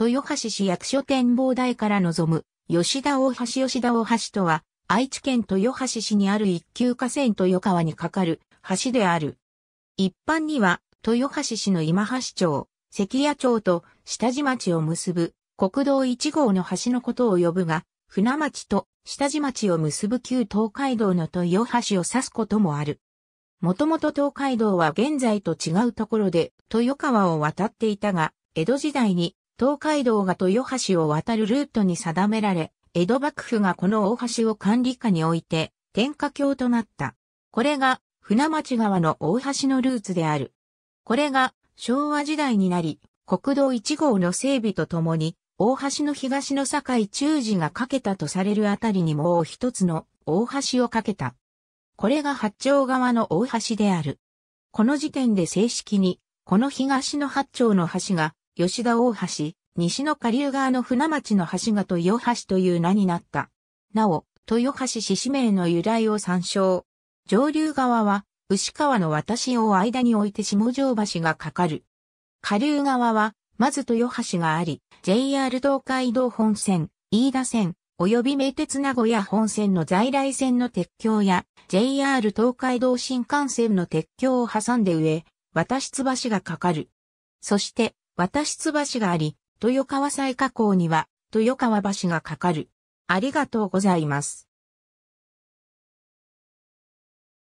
豊橋市役所展望台から望む、吉田大橋吉田大橋とは、愛知県豊橋市にある一級河川豊川に架かる橋である。一般には、豊橋市の今橋町、関谷町と下地町を結ぶ国道1号の橋のことを呼ぶが、船町と下地町を結ぶ旧東海道の豊橋を指すこともある。もともと東海道は現在と違うところで豊川を渡っていたが、江戸時代に東海道が豊橋を渡るルートに定められ、江戸幕府がこの大橋を管理下に置いて、天下橋となった。これが、船町川の大橋のルーツである。これが、昭和時代になり、国道1号の整備とともに、大橋の東の境中寺が架けたとされるあたりにもう一つの大橋を架けた。これが八丁側の大橋である。この時点で正式に、この東の八丁の橋が吉田大橋、西の下流側の船町の橋が豊橋という名になった。なお、豊橋市市名の由来を参照。上流側は、牛川の渡しを間に置いて下城橋がかかる。下流側は、まず豊橋があり、JR 東海道本線、飯田線、及び名鉄名古屋本線の在来線の鉄橋や、JR 東海道新幹線の鉄橋を挟んで上、渡し橋がかかる。そして、渡し橋があり、豊川西河工には、豊川橋がかかる。ありがとうございます。